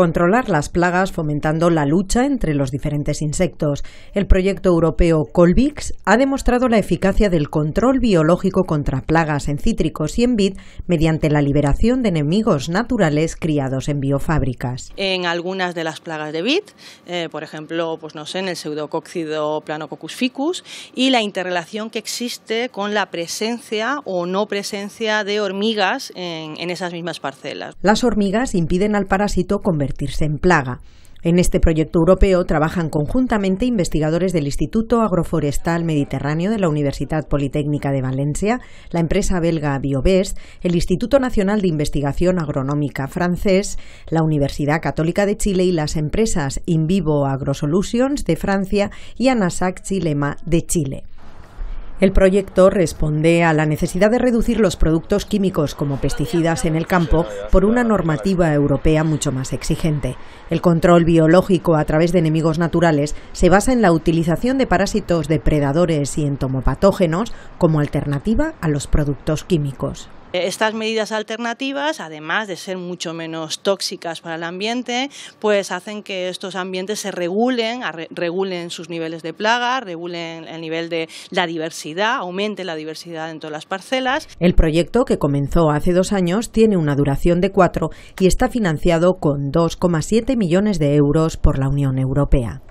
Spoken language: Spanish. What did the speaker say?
controlar las plagas fomentando la lucha entre los diferentes insectos. El proyecto europeo Colvix ha demostrado la eficacia del control biológico contra plagas en cítricos y en vid mediante la liberación de enemigos naturales criados en biofábricas. En algunas de las plagas de vid, eh, por ejemplo, pues no sé, en el pseudocóxido planococcus ficus y la interrelación que existe con la presencia o no presencia de hormigas en, en esas mismas parcelas. Las hormigas impiden al parásito convertirse en plaga. En este proyecto europeo trabajan conjuntamente investigadores del Instituto Agroforestal Mediterráneo de la Universidad Politécnica de Valencia, la empresa belga Biobest, el Instituto Nacional de Investigación Agronómica francés, la Universidad Católica de Chile y las empresas Invivo AgroSolutions de Francia y Anasac Chilema de Chile. El proyecto responde a la necesidad de reducir los productos químicos como pesticidas en el campo por una normativa europea mucho más exigente. El control biológico a través de enemigos naturales se basa en la utilización de parásitos depredadores y entomopatógenos como alternativa a los productos químicos. Eh, estas medidas alternativas, además de ser mucho menos tóxicas para el ambiente, pues hacen que estos ambientes se regulen, regulen sus niveles de plaga, regulen el nivel de la diversidad, aumente la diversidad en todas las parcelas. El proyecto, que comenzó hace dos años, tiene una duración de cuatro y está financiado con 2,7 millones de euros por la Unión Europea.